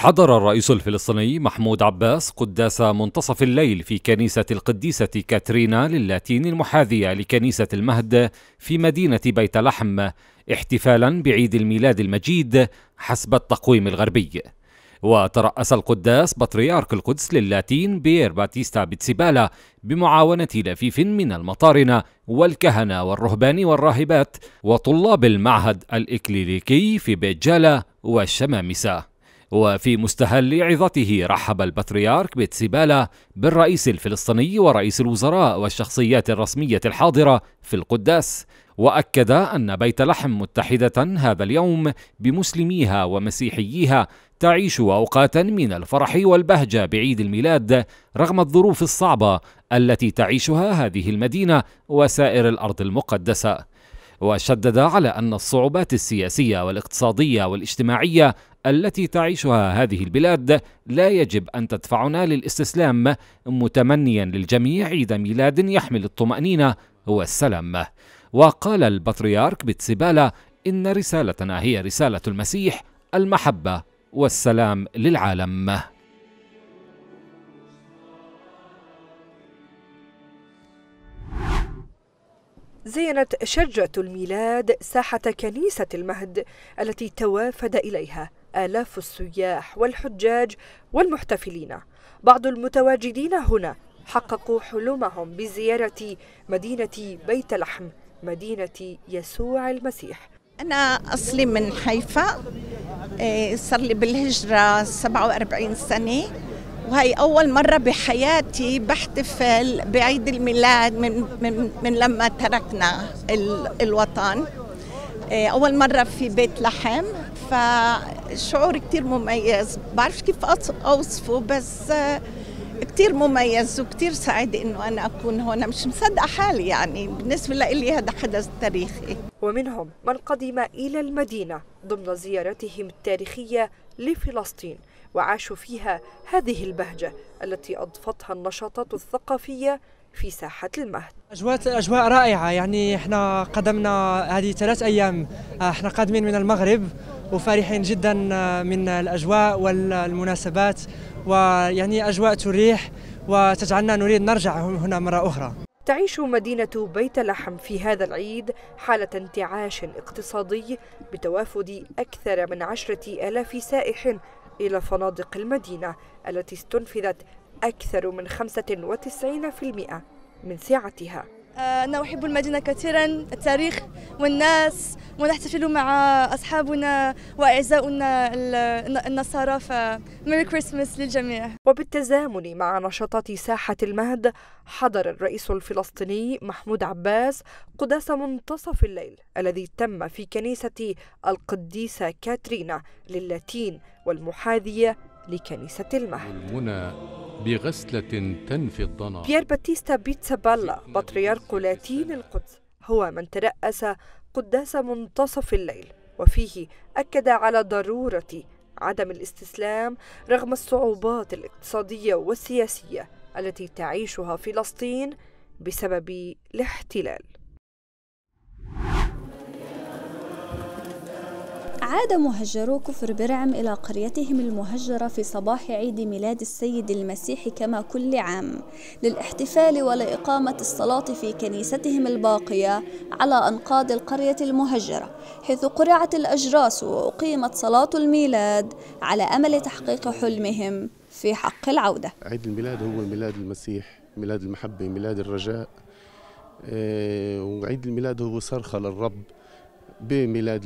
حضر الرئيس الفلسطيني محمود عباس قداس منتصف الليل في كنيسة القديسة كاترينا للاتين المحاذية لكنيسة المهد في مدينة بيت لحم احتفالا بعيد الميلاد المجيد حسب التقويم الغربي وترأس القداس بطريرك القدس للاتين بيير باتيستا بتسيبالا بمعاونة لفيف من المطارنة والكهنة والرهبان والراهبات وطلاب المعهد الإكليليكي في بيت جالا والشمامسة وفي مستهل عظته رحب البطريرك بتسيبالا بالرئيس الفلسطيني ورئيس الوزراء والشخصيات الرسمية الحاضرة في القداس واكد ان بيت لحم متحده هذا اليوم بمسلميها ومسيحييها تعيش اوقاتا من الفرح والبهجه بعيد الميلاد رغم الظروف الصعبه التي تعيشها هذه المدينه وسائر الارض المقدسه وشدد على أن الصعوبات السياسية والاقتصادية والاجتماعية التي تعيشها هذه البلاد لا يجب أن تدفعنا للاستسلام متمنيا للجميع عيد ميلاد يحمل الطمأنينة والسلام وقال البطريرك بتسيبالا إن رسالتنا هي رسالة المسيح المحبة والسلام للعالم زينت شجرة الميلاد ساحة كنيسة المهد التي توافد إليها آلاف السياح والحجاج والمحتفلين بعض المتواجدين هنا حققوا حلمهم بزيارة مدينة بيت لحم مدينة يسوع المسيح أنا أصلي من حيفا إيه، صار لي بالهجرة 47 سنة وهي أول مرة بحياتي بحتفل بعيد الميلاد من, من, من لما تركنا الوطن إيه، أول مرة في بيت لحم فشعور كتير مميز بعرفش كيف أوصفه بس آه، كتير مميز وكتير سعيدة إنه أنا أكون هنا مش مصدقة حالي يعني بالنسبة لي هذا حدث تاريخي ومنهم من قدم إلى المدينة ضمن زيارتهم التاريخية لفلسطين وعاشوا فيها هذه البهجة التي أضفتها النشاطات الثقافية في ساحة المهد أجواء أجواء رائعة يعني احنا قدمنا هذه ثلاث أيام احنا قادمين من المغرب وفرحين جدا آه، من الأجواء والمناسبات ويعني أجواء تريح وتجعلنا نريد نرجع هنا مرة أخرى تعيش مدينة بيت لحم في هذا العيد حالة انتعاش اقتصادي بتوافد أكثر من عشرة آلاف سائح إلى فنادق المدينة التي استنفذت أكثر من 95% من سعتها آه، أنا أحب المدينة كثيرا التاريخ والناس ونحتفل مع أصحابنا وأعزاؤنا النصارى فميري كريسماس للجميع وبالتزامن مع نشاطات ساحة المهد حضر الرئيس الفلسطيني محمود عباس قداس منتصف الليل الذي تم في كنيسة القديسة كاترينا للاتين والمحاذية لكنيسة المهد المنى بغسلة تنفي الضنا بيير باتيستا بيتسابالا بطريرك لاتين القدس هو من ترأس قداس منتصف الليل وفيه أكد على ضرورة عدم الاستسلام رغم الصعوبات الاقتصادية والسياسية التي تعيشها فلسطين بسبب الاحتلال عاد مهجرو كفر برعم إلى قريتهم المهجرة في صباح عيد ميلاد السيد المسيح كما كل عام للاحتفال ولإقامة الصلاة في كنيستهم الباقية على أنقاض القرية المهجرة حيث قرعت الأجراس وأقيمت صلاة الميلاد على أمل تحقيق حلمهم في حق العودة عيد الميلاد هو ميلاد المسيح ميلاد المحبة ميلاد الرجاء آه، وعيد الميلاد هو صرخة للرب بميلاد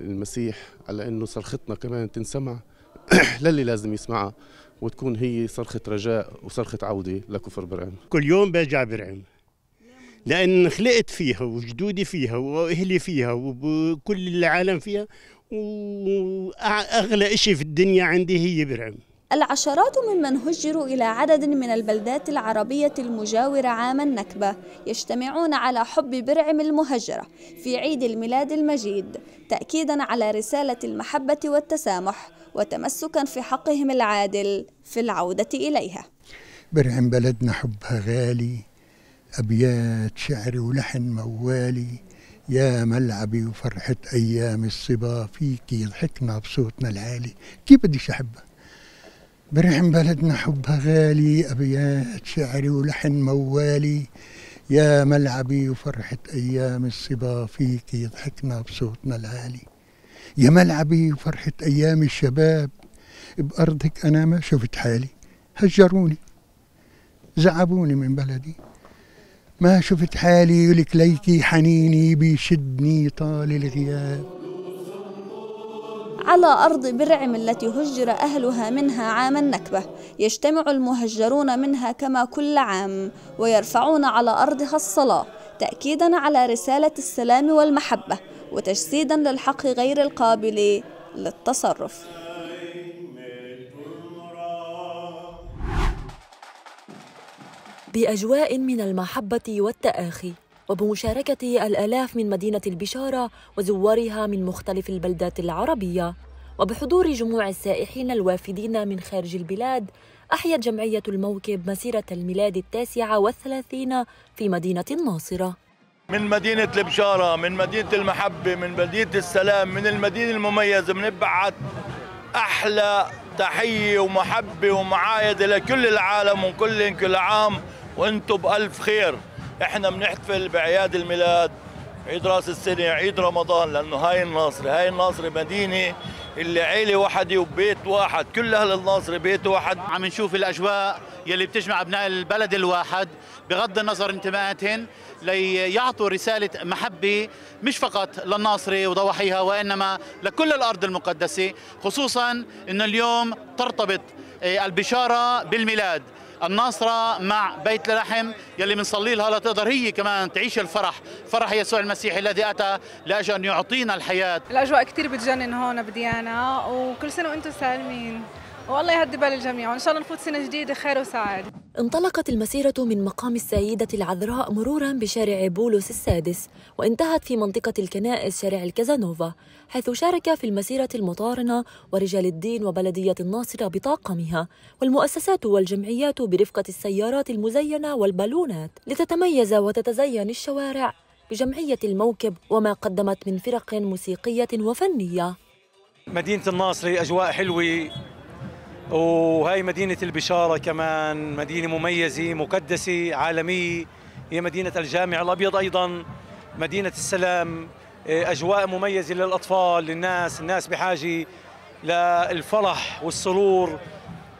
المسيح على انه صرختنا كمان تنسمع للي لازم يسمعها وتكون هي صرخة رجاء وصرخة عودة لكفر برعم كل يوم برجع برعم لأن خلقت فيها وجدودي فيها وأهلي فيها وكل العالم فيها وأغلى إشي في الدنيا عندي هي برعم العشرات ممن هجروا إلى عدد من البلدات العربية المجاورة عام النكبة يجتمعون على حب برعم المهجرة في عيد الميلاد المجيد تأكيدا على رسالة المحبة والتسامح وتمسكا في حقهم العادل في العودة إليها برعم بلدنا حبها غالي أبيات شعري ولحن موالي يا ملعبي وفرحة أيام الصبا فيكي ضحكنا بصوتنا العالي كيف بديش أحبها برحم بلدنا حبها غالي أبيات شعري ولحن موالي يا ملعبي وفرحة أيام الصبا فيك يضحكنا بصوتنا العالي يا ملعبي وفرحة أيام الشباب بأرضك أنا ما شفت حالي هجروني زعبوني من بلدي ما شفت حالي لك ليكي حنيني بيشدني طال الغياب على أرض برعم التي هجر أهلها منها عام النكبة يجتمع المهجرون منها كما كل عام ويرفعون على أرضها الصلاة تأكيدا على رسالة السلام والمحبة وتجسيدا للحق غير القابل للتصرف بأجواء من المحبة والتآخي وبمشاركة الآلاف من مدينة البشارة وزوارها من مختلف البلدات العربية وبحضور جموع السائحين الوافدين من خارج البلاد أحيت جمعية الموكب مسيرة الميلاد التاسعة والثلاثين في مدينة الناصرة من مدينة البشارة من مدينة المحبة من مدينة السلام من المدينة المميزة بنبعت أحلى تحية ومحبة ومعايدة لكل العالم وكل كل عام وانتم بألف خير احنا بنحتفل باعياد الميلاد عيد راس السنه عيد رمضان لانه هاي الناصره هاي الناصره مدينه اللي عيله وحده وبيت واحد كل اهل الناصره بيت واحد عم نشوف الاجواء يلي بتجمع ابناء البلد الواحد بغض النظر انتماءاتهم ليعطوا رساله محبه مش فقط للناصره وضواحيها وانما لكل الارض المقدسه خصوصا انه اليوم ترتبط آه، البشاره بالميلاد الناصرة مع بيت لحم يلي بنصلي لها لتقدر هي كمان تعيش الفرح فرح يسوع المسيح الذي أتى لأجل أن يعطينا الحياة الأجواء كتير بتجنن هون بديانا وكل سنة وأنتم سالمين والله يهدي بال الجميع وان شاء الله نفوت سنه جديده خير وسعاده انطلقت المسيرة من مقام السيدة العذراء مرورا بشارع بولس السادس وانتهت في منطقة الكنائس شارع الكازانوفا حيث شارك في المسيرة المطارنة ورجال الدين وبلدية الناصرة بطاقمها والمؤسسات والجمعيات برفقة السيارات المزينة والبالونات لتتميز وتتزين الشوارع بجمعية الموكب وما قدمت من فرق موسيقية وفنية مدينة الناصرة أجواء حلوة وهي مدينة البشارة كمان مدينة مميزة مقدسة عالمية هي مدينة الجامع الأبيض أيضا مدينة السلام إيه، أجواء مميزة للأطفال للناس الناس بحاجة للفرح والسرور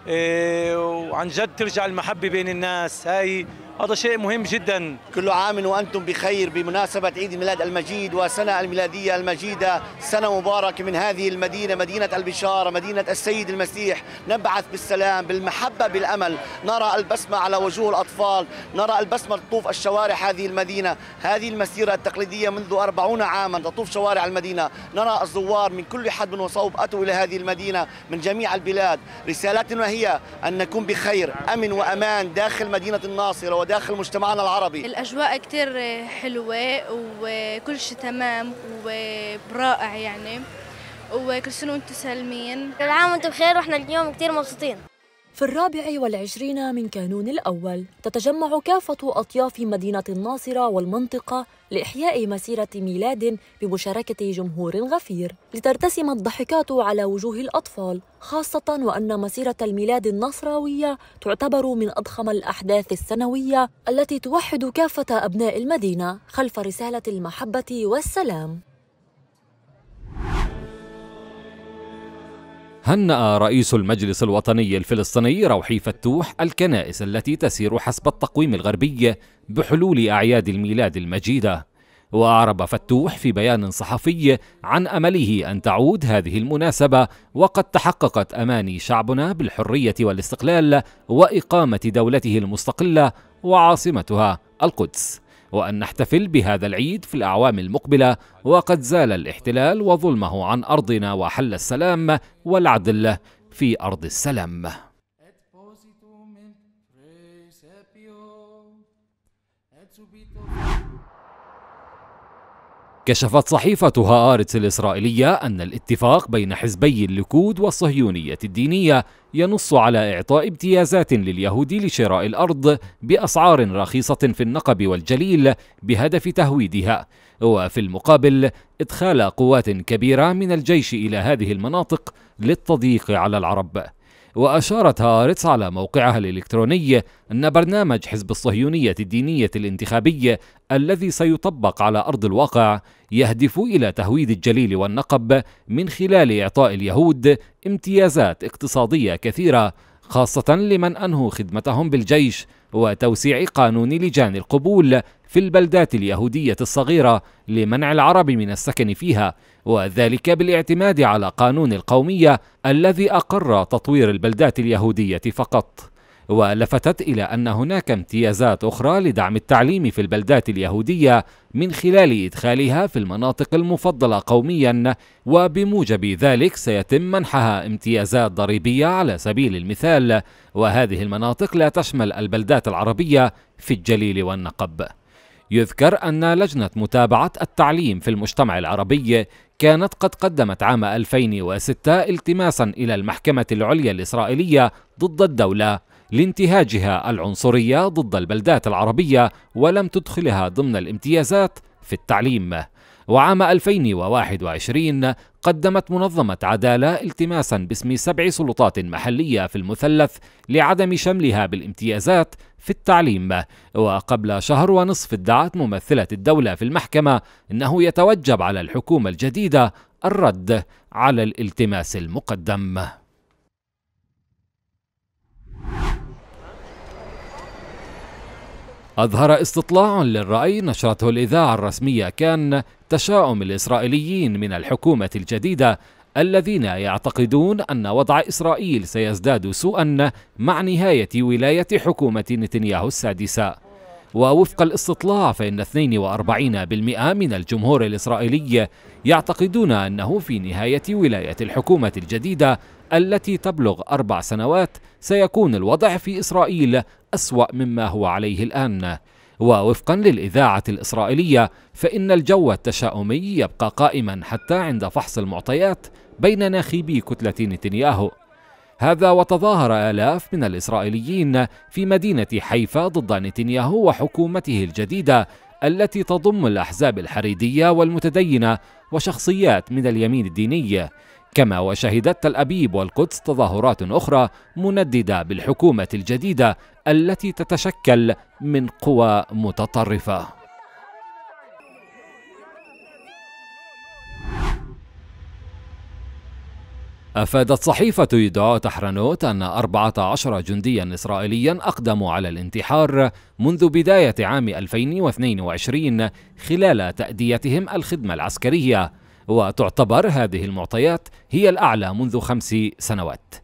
إيه، وعن جد ترجع المحبة بين الناس هاي هذا شيء مهم جدا كل عام وأنتم بخير بمناسبة عيد ميلاد المجيد وسنة الميلادية المجيدة سنة مباركة من هذه المدينة مدينة البشارة مدينة السيد المسيح نبعث بالسلام بالمحبة بالأمل نرى البسمة على وجوه الأطفال نرى البسمة تطوف الشوارع هذه المدينة هذه المسيرة التقليدية منذ أربعون عاما تطوف شوارع المدينة نرى الزوار من كل حد وصوب أتوا إلى هذه المدينة من جميع البلاد رسالتنا هي أن نكون بخير أمن وأمان داخل مدينة الناصرة داخل مجتمعنا العربي الأجواء كتير حلوة وكل شيء تمام ورائع يعني وكل سنة وانتم سالمين كل عام وانتم بخير واحنا اليوم كتير مبسوطين في الرابع والعشرين من كانون الأول تتجمع كافة أطياف مدينة الناصرة والمنطقة لإحياء مسيرة ميلاد بمشاركة جمهور غفير لترتسم الضحكات على وجوه الأطفال خاصة وأن مسيرة الميلاد النصراوية تعتبر من أضخم الأحداث السنوية التي توحد كافة أبناء المدينة خلف رسالة المحبة والسلام هنأ رئيس المجلس الوطني الفلسطيني روحي فتوح الكنائس التي تسير حسب التقويم الغربي بحلول أعياد الميلاد المجيدة وأعرب فتوح في بيان صحفي عن أمله أن تعود هذه المناسبة وقد تحققت أماني شعبنا بالحرية والاستقلال وإقامة دولته المستقلة وعاصمتها القدس وأن نحتفل بهذا العيد في الأعوام المقبلة وقد زال الاحتلال وظلمه عن أرضنا وحل السلام والعدل في أرض السلام كشفت صحيفة هآرتس الإسرائيلية أن الاتفاق بين حزبي الليكود والصهيونية الدينية ينص على إعطاء امتيازات لليهود لشراء الأرض بأسعار رخيصة في النقب والجليل بهدف تهويدها، وفي المقابل إدخال قوات كبيرة من الجيش إلى هذه المناطق للتضييق على العرب. وأشارت هارتس على موقعها الإلكتروني أن برنامج حزب الصهيونية الدينية الانتخابية الذي سيطبق على أرض الواقع يهدف إلى تهويد الجليل والنقب من خلال إعطاء اليهود امتيازات اقتصادية كثيرة خاصة لمن أنهوا خدمتهم بالجيش وتوسيع قانون لجان القبول في البلدات اليهودية الصغيرة لمنع العرب من السكن فيها وذلك بالاعتماد على قانون القومية الذي أقر تطوير البلدات اليهودية فقط ولفتت إلى أن هناك امتيازات أخرى لدعم التعليم في البلدات اليهودية من خلال إدخالها في المناطق المفضلة قوميا وبموجب ذلك سيتم منحها امتيازات ضريبية على سبيل المثال وهذه المناطق لا تشمل البلدات العربية في الجليل والنقب يذكر أن لجنة متابعة التعليم في المجتمع العربي كانت قد قدمت عام 2006 التماسا إلى المحكمة العليا الإسرائيلية ضد الدولة لانتهاجها العنصرية ضد البلدات العربية ولم تدخلها ضمن الامتيازات في التعليم وعام 2021 قدمت منظمة عدالة التماسا باسم سبع سلطات محلية في المثلث لعدم شملها بالامتيازات في التعليم وقبل شهر ونصف ادعت ممثلة الدولة في المحكمة أنه يتوجب على الحكومة الجديدة الرد على الالتماس المقدم أظهر استطلاع للرأي نشرته الإذاعة الرسمية كان تشاؤم الإسرائيليين من الحكومة الجديدة الذين يعتقدون أن وضع إسرائيل سيزداد سوءا مع نهاية ولاية حكومة نتنياهو السادسة ووفق الاستطلاع فإن 42% من الجمهور الإسرائيلي يعتقدون أنه في نهاية ولاية الحكومة الجديدة التي تبلغ أربع سنوات سيكون الوضع في إسرائيل أسوأ مما هو عليه الآن ووفقا للإذاعة الإسرائيلية فإن الجو التشاؤمي يبقى قائما حتى عند فحص المعطيات بين ناخبي كتلة نتنياهو هذا وتظاهر آلاف من الإسرائيليين في مدينة حيفا ضد نتنياهو وحكومته الجديدة التي تضم الأحزاب الحريدية والمتدينة وشخصيات من اليمين الديني كما وشهدت تل أبيب والقدس تظاهرات أخرى منددة بالحكومة الجديدة التي تتشكل من قوى متطرفة أفادت صحيفة يدعى تحرنوت أن 14 جنديا إسرائيليا أقدموا على الانتحار منذ بداية عام 2022 خلال تأديتهم الخدمة العسكرية وتعتبر هذه المعطيات هي الأعلى منذ خمس سنوات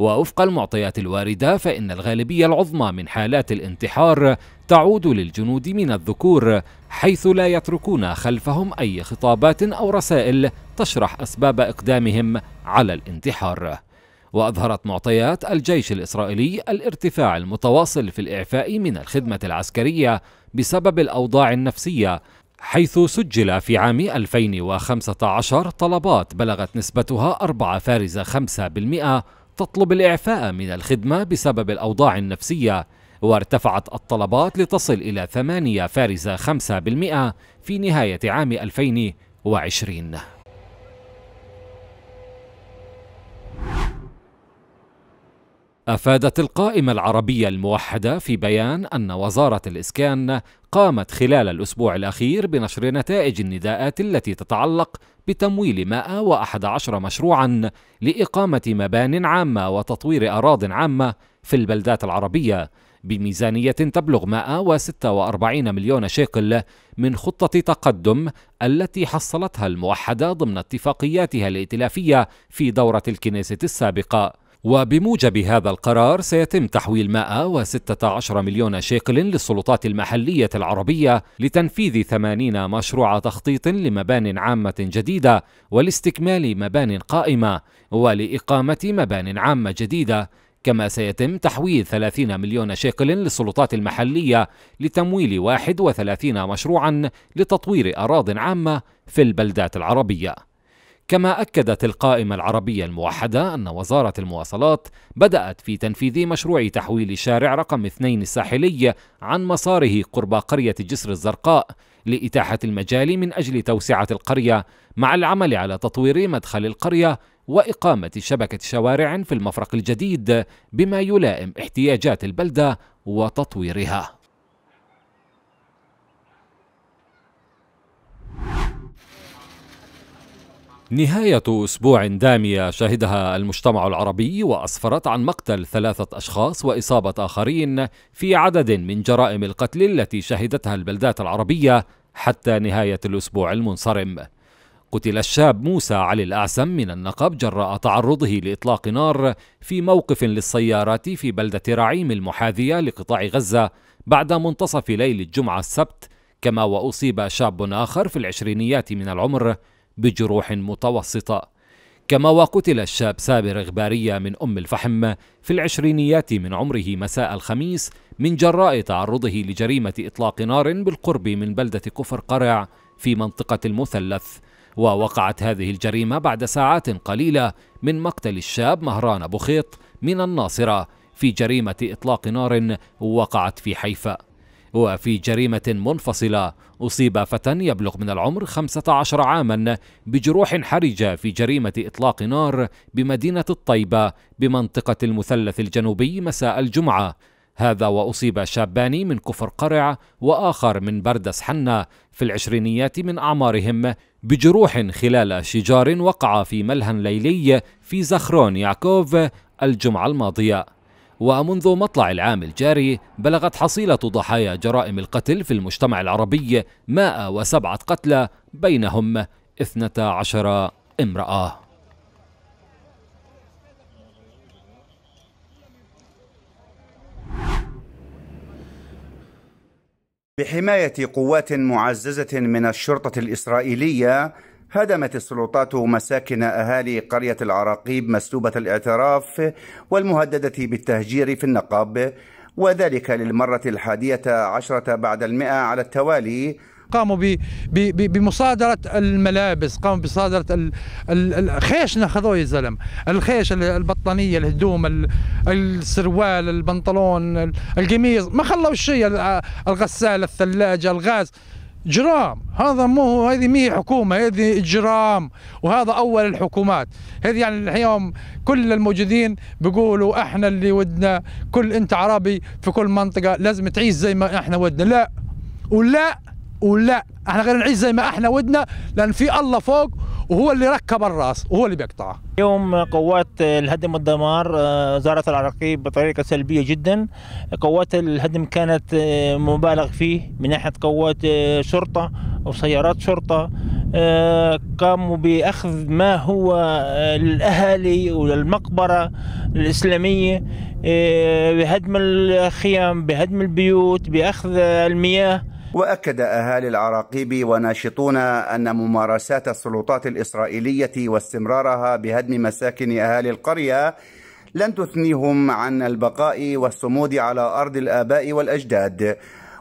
ووفق المعطيات الواردة فإن الغالبية العظمى من حالات الانتحار تعود للجنود من الذكور حيث لا يتركون خلفهم أي خطابات أو رسائل تشرح أسباب إقدامهم على الانتحار وأظهرت معطيات الجيش الإسرائيلي الارتفاع المتواصل في الإعفاء من الخدمة العسكرية بسبب الأوضاع النفسية حيث سجل في عام 2015 طلبات بلغت نسبتها 4.5% تطلب الإعفاء من الخدمة بسبب الأوضاع النفسية وارتفعت الطلبات لتصل إلى 8 فارز 5% في نهاية عام 2020 أفادت القائمة العربية الموحدة في بيان أن وزارة الإسكان قامت خلال الأسبوع الأخير بنشر نتائج النداءات التي تتعلق بتمويل 111 مشروعا لإقامة مبان عامة وتطوير أراض عامة في البلدات العربية بميزانية تبلغ 146 مليون شيكل من خطة تقدم التي حصلتها الموحدة ضمن اتفاقياتها الائتلافية في دورة الكنيسة السابقة وبموجب هذا القرار سيتم تحويل 116 مليون شيكل للسلطات المحلية العربية لتنفيذ 80 مشروع تخطيط لمبان عامة جديدة ولاستكمال مبان قائمة ولإقامة مبان عامة جديدة كما سيتم تحويل 30 مليون شيكل للسلطات المحلية لتمويل 31 مشروعا لتطوير أراض عامة في البلدات العربية كما أكدت القائمة العربية الموحدة أن وزارة المواصلات بدأت في تنفيذ مشروع تحويل شارع رقم اثنين الساحلي عن مساره قرب قرية جسر الزرقاء لإتاحة المجال من أجل توسعة القرية مع العمل على تطوير مدخل القرية وإقامة شبكة شوارع في المفرق الجديد بما يلائم احتياجات البلدة وتطويرها نهاية أسبوع دامية شهدها المجتمع العربي وأسفرت عن مقتل ثلاثة أشخاص وإصابة آخرين في عدد من جرائم القتل التي شهدتها البلدات العربية حتى نهاية الأسبوع المنصرم. قتل الشاب موسى علي الأعسم من النقب جراء تعرضه لإطلاق نار في موقف للسيارات في بلدة رعيم المحاذية لقطاع غزة بعد منتصف ليل الجمعة السبت، كما وأصيب شاب آخر في العشرينيات من العمر بجروح متوسطة كما وقتل الشاب سابر إغبارية من أم الفحم في العشرينيات من عمره مساء الخميس من جراء تعرضه لجريمة إطلاق نار بالقرب من بلدة كفر قرع في منطقة المثلث ووقعت هذه الجريمة بعد ساعات قليلة من مقتل الشاب مهران بخيط من الناصرة في جريمة إطلاق نار وقعت في حيفا وفي جريمة منفصلة أصيب فتى يبلغ من العمر 15 عاما بجروح حرجة في جريمة إطلاق نار بمدينة الطيبة بمنطقة المثلث الجنوبي مساء الجمعة هذا وأصيب شابان من كفر قرع وآخر من بردس حنا في العشرينيات من أعمارهم بجروح خلال شجار وقع في ملهى ليلي في زخرون يعكوف الجمعة الماضية ومنذ مطلع العام الجاري بلغت حصيلة ضحايا جرائم القتل في المجتمع العربي 107 قتلى بينهم 12 امرأة بحماية قوات معززة من الشرطة الإسرائيلية هدمت السلطات مساكن أهالي قرية العراقيب مسلوبة الاعتراف والمهددة بالتهجير في النقب وذلك للمرة الحادية عشرة بعد المئة على التوالي قاموا بمصادرة الملابس قاموا بمصادرة الخيش ناخذوه يا زلم الخيش البطانية الهدوم السروال البنطلون القميص ما خلوا شيء الغسالة الثلاجة الغاز اجرام هذا مو هذه مي حكومه هذه اجرام وهذا اول الحكومات هذه يعني اليوم كل الموجودين بيقولوا احنا اللي ودنا كل انت عربي في كل منطقه لازم تعيش زي ما احنا ودنا لا ولا ولا احنا غير نعيش زي ما احنا ودنا لان في الله فوق وهو اللي ركب الراس وهو اللي بيقطعه اليوم قوات الهدم والدمار آه، زارت العراقيب بطريقه سلبيه جدا قوات الهدم كانت آه، مبالغ فيه من ناحيه قوات آه، شرطه وسيارات شرطه قاموا باخذ ما هو للاهالي وللمقبره الاسلاميه بهدم الخيام بهدم البيوت باخذ المياه واكد اهالي العراقيب وناشطون ان ممارسات السلطات الاسرائيليه واستمرارها بهدم مساكن اهالي القريه لن تثنيهم عن البقاء والصمود على ارض الاباء والاجداد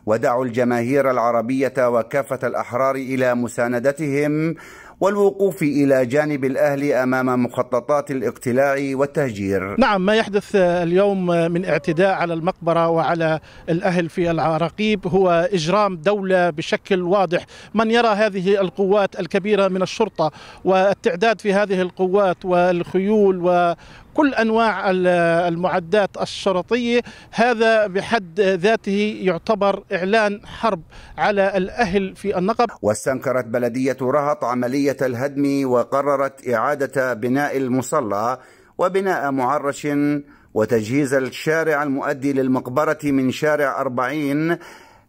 ودعوا الجماهير العربيه وكافه الاحرار الى مساندتهم والوقوف إلى جانب الأهل أمام مخططات الاقتلاع والتهجير نعم ما يحدث اليوم من اعتداء على المقبرة وعلى الأهل في العراقيب هو إجرام دولة بشكل واضح من يرى هذه القوات الكبيرة من الشرطة والتعداد في هذه القوات والخيول و كل انواع المعدات الشرطيه هذا بحد ذاته يعتبر اعلان حرب على الاهل في النقب واستنكرت بلديه رهط عمليه الهدم وقررت اعاده بناء المصلى وبناء معرش وتجهيز الشارع المؤدي للمقبره من شارع 40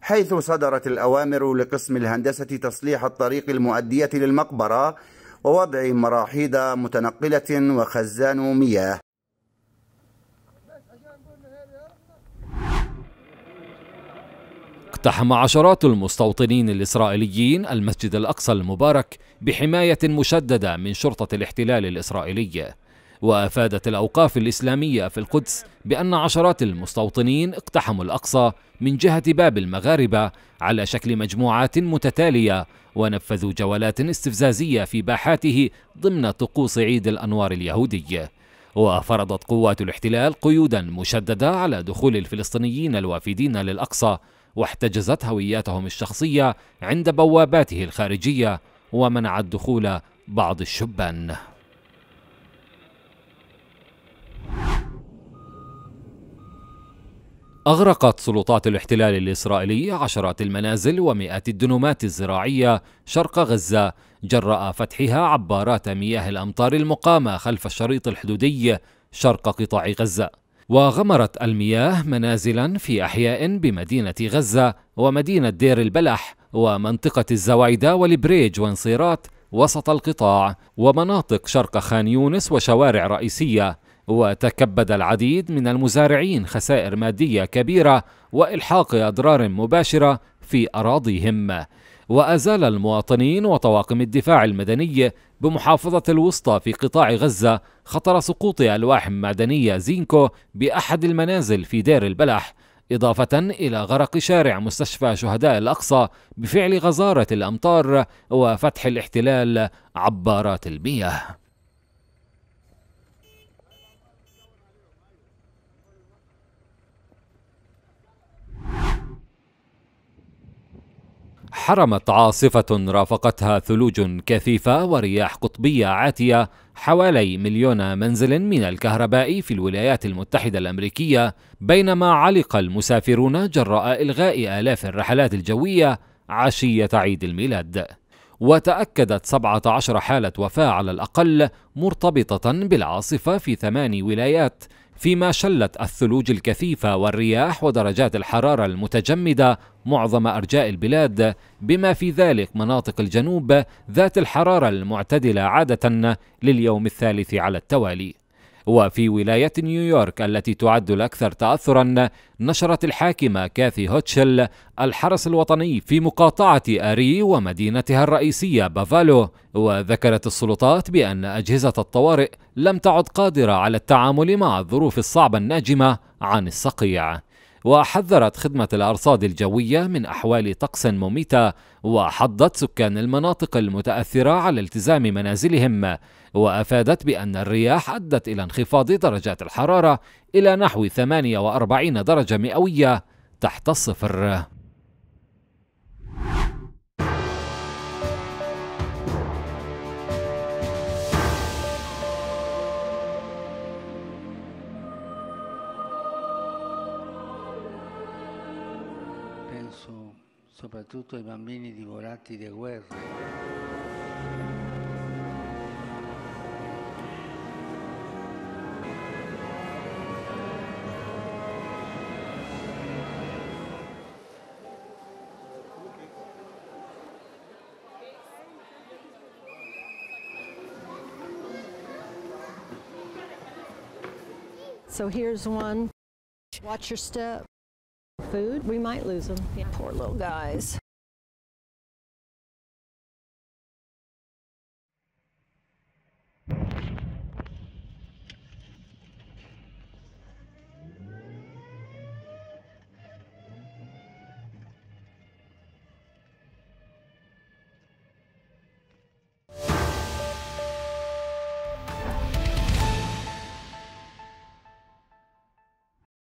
حيث صدرت الأوامر لقسم الهندسة تصليح الطريق المؤدية للمقبرة ووضع مراحيض متنقلة وخزان مياه اقتحم عشرات المستوطنين الإسرائيليين المسجد الأقصى المبارك بحماية مشددة من شرطة الاحتلال الإسرائيلي وافادت الاوقاف الاسلاميه في القدس بان عشرات المستوطنين اقتحموا الاقصى من جهه باب المغاربه على شكل مجموعات متتاليه ونفذوا جولات استفزازية في باحاته ضمن طقوس عيد الأنوار اليهودي وفرضت قوات الاحتلال قيودا مشددة على دخول الفلسطينيين الوافدين للأقصى واحتجزت هوياتهم الشخصية عند بواباته الخارجية ومنعت دخول بعض الشبان أغرقت سلطات الاحتلال الإسرائيلي عشرات المنازل ومئات الدنومات الزراعية شرق غزة جراء فتحها عبارات مياه الأمطار المقامة خلف الشريط الحدودي شرق قطاع غزة وغمرت المياه منازلا في أحياء بمدينة غزة ومدينة دير البلح ومنطقة الزوايدة والبريج وانصيرات وسط القطاع ومناطق شرق خان يونس وشوارع رئيسية وتكبد العديد من المزارعين خسائر مادية كبيرة وإلحاق أضرار مباشرة في أراضيهم وأزال المواطنين وطواقم الدفاع المدني بمحافظة الوسطى في قطاع غزة خطر سقوط ألواح معدنية زينكو بأحد المنازل في دير البلح إضافة إلى غرق شارع مستشفى شهداء الأقصى بفعل غزارة الأمطار وفتح الاحتلال عبارات المياه حرمت عاصفة رافقتها ثلوج كثيفة ورياح قطبية عاتية حوالي مليون منزل من الكهرباء في الولايات المتحدة الأمريكية بينما علق المسافرون جراء إلغاء آلاف الرحلات الجوية عشية عيد الميلاد وتأكدت 17 حالة وفاة على الأقل مرتبطة بالعاصفة في ثمان ولايات فيما شلت الثلوج الكثيفة والرياح ودرجات الحرارة المتجمدة معظم أرجاء البلاد بما في ذلك مناطق الجنوب ذات الحرارة المعتدلة عادة لليوم الثالث على التوالي وفي ولاية نيويورك التي تعد الأكثر تأثرا نشرت الحاكمة كاثي هوتشل الحرس الوطني في مقاطعة أري ومدينتها الرئيسية بافالو وذكرت السلطات بأن أجهزة الطوارئ لم تعد قادرة على التعامل مع الظروف الصعبة الناجمة عن الصقيع وحذرت خدمة الأرصاد الجوية من أحوال طقس مميتة وحضت سكان المناطق المتأثرة على التزام منازلهم وأفادت بأن الرياح أدت إلى انخفاض درجات الحرارة إلى نحو 48 درجة مئوية تحت الصفر soprattutto ai bambini divorati da So here's one. Watch your step food, we might lose them. Yeah. Poor little guys.